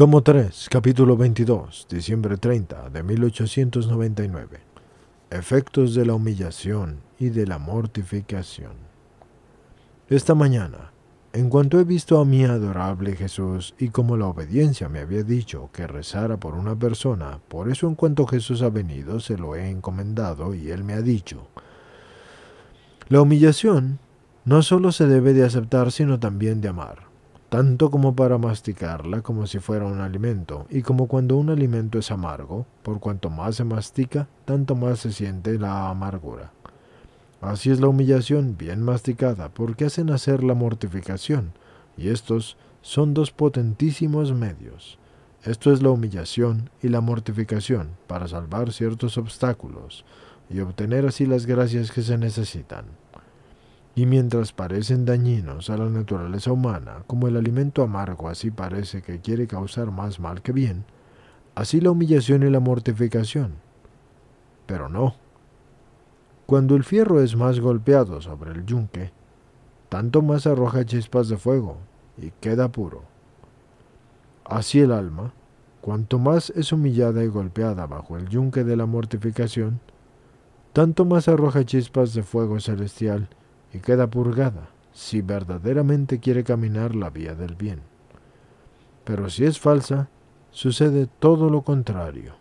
Tomo 3, capítulo 22, diciembre 30 de 1899. Efectos de la humillación y de la mortificación. Esta mañana, en cuanto he visto a mi adorable Jesús y como la obediencia me había dicho que rezara por una persona, por eso en cuanto Jesús ha venido se lo he encomendado y él me ha dicho, la humillación no solo se debe de aceptar sino también de amar tanto como para masticarla como si fuera un alimento, y como cuando un alimento es amargo, por cuanto más se mastica, tanto más se siente la amargura. Así es la humillación bien masticada, porque hacen hacer la mortificación, y estos son dos potentísimos medios. Esto es la humillación y la mortificación para salvar ciertos obstáculos y obtener así las gracias que se necesitan. Y mientras parecen dañinos a la naturaleza humana, como el alimento amargo así parece que quiere causar más mal que bien, así la humillación y la mortificación. Pero no. Cuando el fierro es más golpeado sobre el yunque, tanto más arroja chispas de fuego y queda puro. Así el alma, cuanto más es humillada y golpeada bajo el yunque de la mortificación, tanto más arroja chispas de fuego celestial y queda purgada si verdaderamente quiere caminar la vía del bien. Pero si es falsa, sucede todo lo contrario.